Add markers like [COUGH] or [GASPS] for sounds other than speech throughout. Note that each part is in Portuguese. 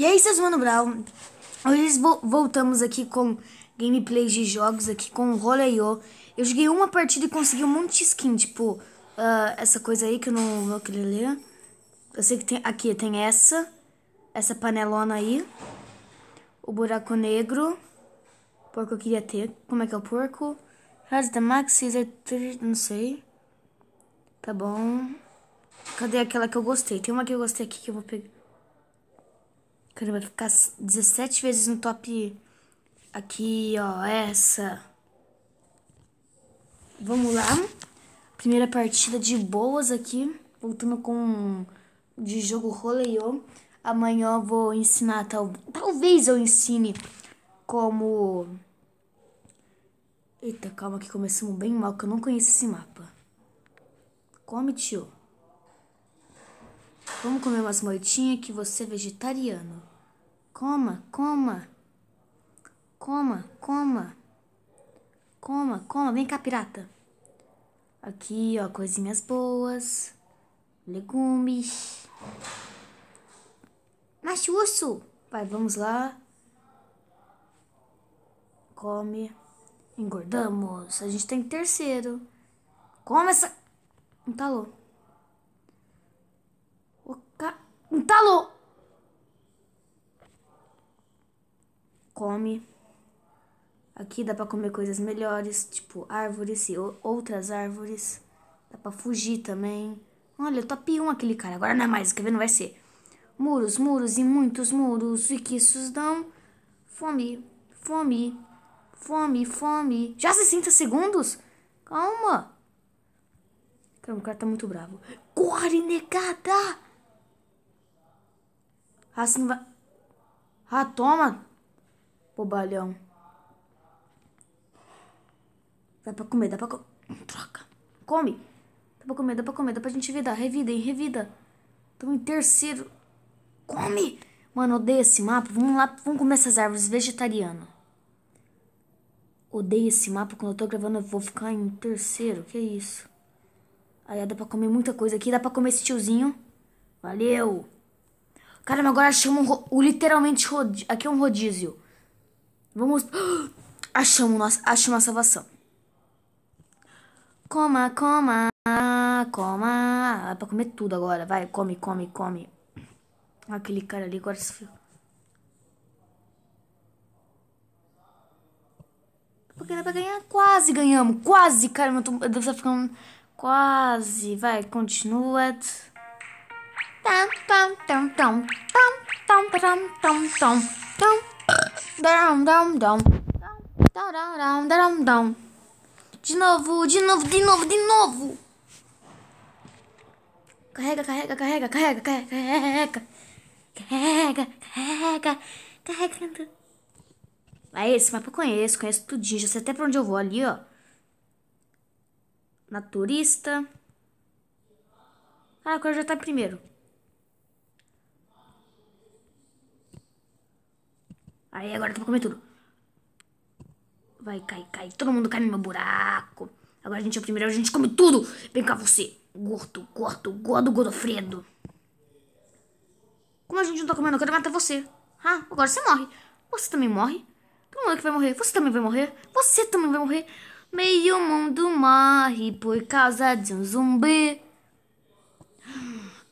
E aí, seus Mano Brown. Hoje voltamos aqui com gameplays de jogos, aqui com o Roleio. Eu joguei uma partida e consegui um monte de skin, tipo, uh, essa coisa aí que eu não vou querer ler. Eu sei que tem, aqui tem essa, essa panelona aí, o buraco negro, o porco eu queria ter, como é que é o porco? has the Max, não sei. Tá bom. Cadê aquela que eu gostei? Tem uma que eu gostei aqui que eu vou pegar. Cara, vai ficar 17 vezes no top. Aqui, ó, essa. Vamos lá. Primeira partida de boas aqui. Voltando com de jogo roleio. Amanhã eu vou ensinar, tal, talvez eu ensine como... Eita, calma que começamos bem mal, que eu não conheço esse mapa. Come, tio. Vamos comer umas moitinhas que você é vegetariano. Coma, coma. Coma, coma. Coma, coma. Vem cá, pirata. Aqui, ó, coisinhas boas. Legumes. Macho urso. Vai, vamos lá. Come. Engordamos. A gente tem tá terceiro. Come essa... tá talão. Talo! Tá Come. Aqui dá pra comer coisas melhores, tipo árvores e outras árvores. Dá pra fugir também. Olha, top 1 aquele cara. Agora não é mais, quer ver? Não vai ser. Muros, muros e muitos muros. E que isso dão? Fome, fome, fome, fome. Já 60 segundos? Calma. Calma, o cara tá muito bravo. Corre, negada! Assim vai. Ah, toma! Bobalhão. Dá pra comer, dá pra comer. Troca. Come. Dá pra comer, dá pra comer, dá pra gente virar. Revida, hein? Revida. Tamo em terceiro. Come! Mano, odeio esse mapa. Vamos lá, vamos comer essas árvores vegetarianas. Odeio esse mapa. Quando eu tô gravando, eu vou ficar em terceiro. Que isso? Aí dá pra comer muita coisa aqui. Dá pra comer esse tiozinho. Valeu! Caramba, agora achamos o, literalmente rodízio. Aqui é um rodízio. Vamos. [GASPS] Achamos, nossa, achamos a salvação. Coma, coma, coma. É pra comer tudo agora. Vai, come, come, come. Aquele cara ali agora se. Porque dá pra ganhar? Quase ganhamos. Quase, cara. Eu, tô, eu devo ficando. Quase. Vai, continua. De novo, de novo, de novo, de novo. Carrega, carrega, carrega, carrega, carrega. Carrega, carrega, carrega. Aí, esse mas eu conheço, conheço tudinho. Já sei até pra onde eu vou ali, ó. Naturista. Ah, agora já tá primeiro. Aí, agora tem pra comer tudo. Vai, cai, cai. Todo mundo cai no meu buraco. Agora a gente é o primeiro, a gente come tudo. Vem cá você. Gordo, gordo, gordo, godofredo. Como a gente não tá comendo, eu quero matar você. Ah, agora você morre. Você também morre. Todo mundo que vai morrer. Você também vai morrer. Você também vai morrer. Meio mundo morre por causa de um zumbi.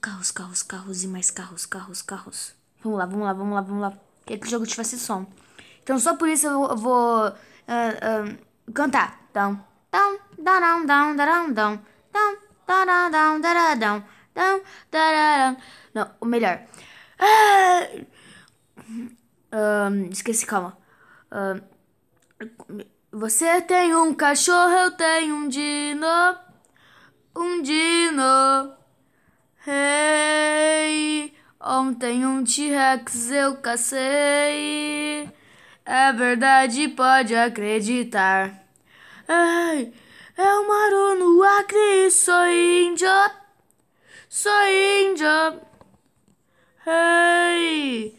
Carros, carros, carros e mais carros, carros, carros. Vamos lá, vamos lá, vamos lá, vamos lá queria que o jogo tivesse som. Então só por isso eu vou uh, uh, cantar. Dão, dão, darão, dão, darão, dão, dão, darão, dão, darão, dão, darão. Não, o melhor. Ah, um, ah, esqueci, calma. Um, você tem um cachorro, eu tenho um dino. Um dino. Hey. Ontem um T-Rex eu cacei. É verdade, pode acreditar. Ei, eu moro no Acre, sou índio. Sou índio. Ei,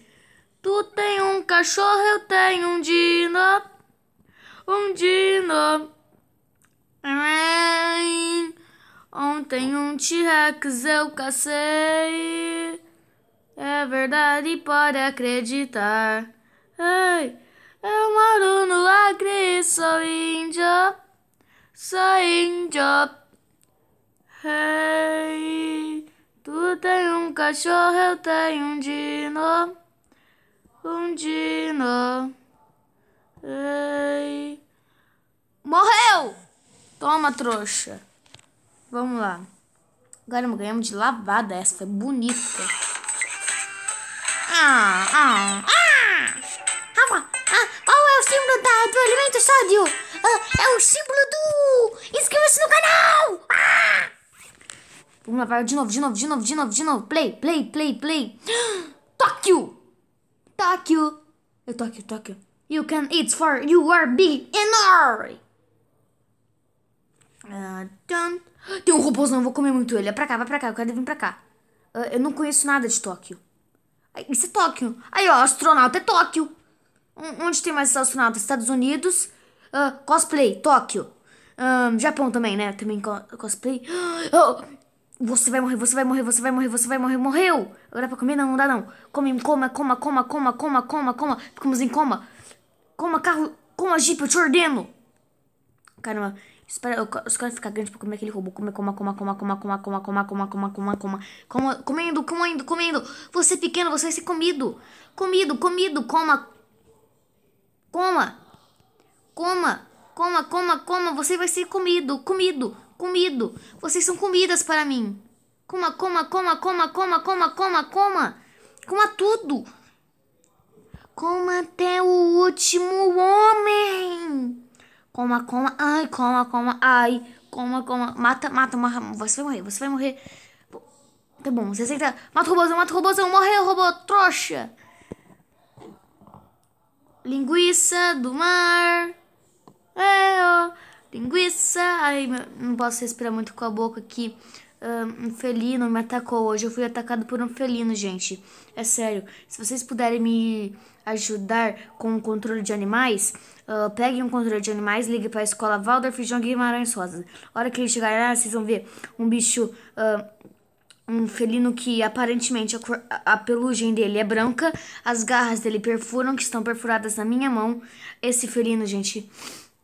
tu tem um cachorro, eu tenho um dino. Um dino. Ei, ontem um T-Rex eu cacei é verdade pode acreditar. Ei, eu é moro no Acre, sou índio, sou índio. Ei, tu tem um cachorro, eu tenho um dino, um dino. Ei, morreu! Toma, trouxa. Vamos lá. Agora ganhamos de lavada, essa foi bonita. Ah, ah, ah. Água. Ah, qual é o símbolo da, do alimento sódio? Ah, é o símbolo do... Inscreva-se no canal! Ah! Vamos lá, vai de novo, de novo, de novo, de novo, de novo. Play, play, play, play. [GASPS] Tóquio! Tóquio. É Tóquio, Tóquio. You can eat for you are big and uh, Tem um robôzão, vou comer muito ele. É pra cá, vai pra cá, eu quero vir pra cá. Uh, eu não conheço nada de Tóquio. Isso é Tóquio. Aí, ó, astronauta é Tóquio. Onde tem mais astronautas? Estados Unidos. Uh, cosplay, Tóquio. Um, ah, Japão também, né? Também co cosplay. [GASPS] Oh, você vai morrer, você vai morrer, você vai morrer, você vai morrer, morreu! Agora pra comer não, não dá não. Come, coma, coma, coma, coma, coma, coma, coma. Ficamos em coma. Coma carro, coma Jeep eu te ordeno. Caramba. Espera, os caras ficar grande pra comer aquele robô. Comer, coma, coma, coma, coma, coma, coma, coma, coma, coma, coma, coma. Coma, comendo, comendo, comendo. Você pequeno, você vai ser comido. Comido, comido, coma. Coma. Coma, coma, coma, coma. Você vai ser comido, comido, comido. Vocês são comidas para mim. Coma, coma, coma, coma, coma, coma, coma, coma. Coma tudo. Coma até o último homem. Coma, coma, ai, coma, coma, ai, coma, coma. Mata, mata, mata. Você vai morrer, você vai morrer. Tá bom, você aceita. Mata o robôzão, mata o robôzão, morreu, robô, trouxa. Linguiça do mar. É, ó. Linguiça. Ai, não posso respirar muito com a boca aqui um felino me atacou. Hoje eu fui atacado por um felino, gente. É sério. Se vocês puderem me ajudar com o controle de animais, uh, peguem um controle de animais, ligue para a escola Waldorf João Guimarães Rosa. A hora que ele chegar lá, vocês vão ver um bicho. Uh, um felino que aparentemente a, cor, a, pelugem dele é branca, as garras dele perfuram, que estão perfuradas na minha mão. Esse felino, gente,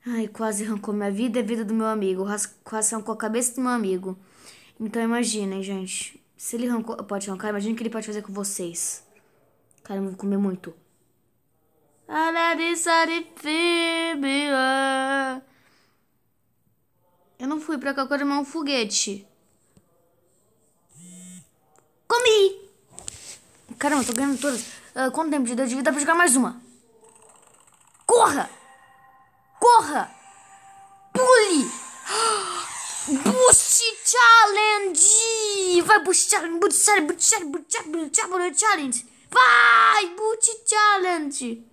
ai, quase arrancou minha vida e é a vida do meu amigo, quase arrancou a cabeça do meu amigo. Então imaginem, gente. Se ele arrancou, pode arrancar, imagina o que ele pode fazer com vocês. Cara, eu vou comer muito. Eu não fui pra cá, eu quero um foguete. Comi! Caramba, eu tô ganhando todas. Uh, quanto tempo de deu Dá pra jogar mais uma? Corra! Corra! Pule! [GASPS] Busca! Challenge! Vai, Boot Challenge, Boot Challenge, Boot Challenge, Boot Challenge, Boot Challenge, Challenge! Vai, Boot Challenge!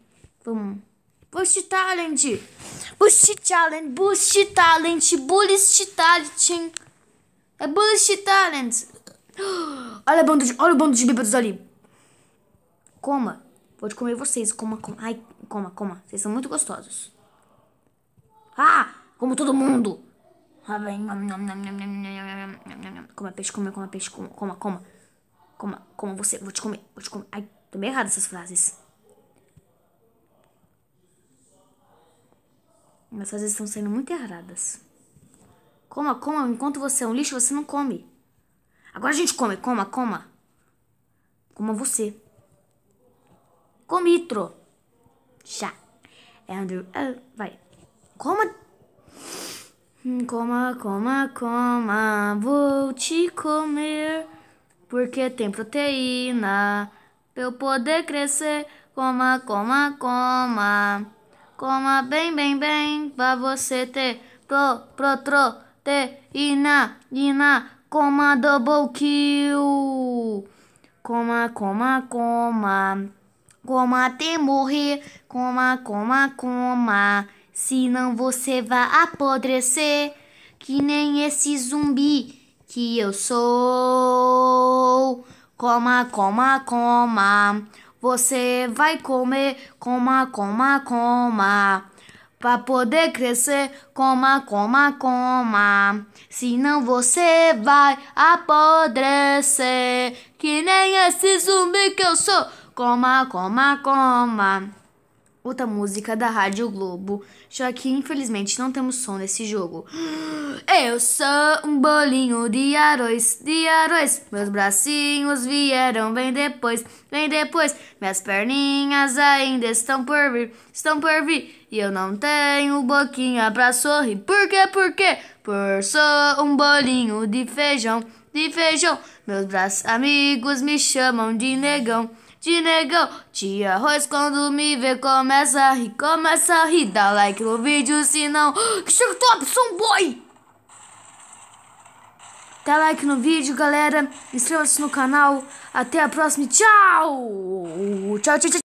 Vamos. Boost Challenge! Boost Challenge, Boost Challenge, Boost Challenge! É Boost Challenge! [GASPS] Olha, bando de, olha o bando de bêbados ali! Coma! Vou te comer vocês, coma, coma. Ai, coma, coma. Vocês são muito gostosos. Ah! Como todo mundo! Lá vem. Coma peixe, coma, coma peixe, coma, coma, coma. Coma, coma você, vou te comer, vou te comer. Ai, tô bem errada essas frases. Minhas frases estão sendo muito erradas. Coma, coma, enquanto você é um lixo, você não come. Agora a gente come, coma, coma. Coma você. Comitro. Já. Andrew, oh, vai. Coma, coma, coma, vou te comer, porque tem proteína pra eu poder crescer. Coma, coma, coma, coma bem, bem, bem, pra você ter pro, pro, tro, te, ina, ina, coma double kill. Coma, coma, coma, coma até morrer, coma, coma, coma senão você vai apodrecer que nem esse zumbi que eu sou. Coma, coma, coma. Você vai comer, coma, coma, coma. Pra poder crescer, coma, coma, coma. Senão você vai apodrecer. Que nem esse zumbi que eu sou. Coma, coma, coma outra música da Rádio Globo, já que infelizmente não temos som nesse jogo. [GASPS] Eu sou um bolinho de arroz, de arroz. Meus bracinhos vieram bem depois, bem depois. Minhas perninhas ainda estão por vir, estão por vir. E eu não tenho boquinha pra sorrir. Por quê? Por quê? Por sou um bolinho de feijão, de feijão. Meus braços amigos me chamam de negão de negão. te Arroz, quando me vê, começa a rir, começa a rir. Dá like no vídeo, senão. Que chega top, sou um boy! Dá like no vídeo, galera. Inscreva-se no canal. Até a próxima. Tchau! Tchau, tchau, tchau.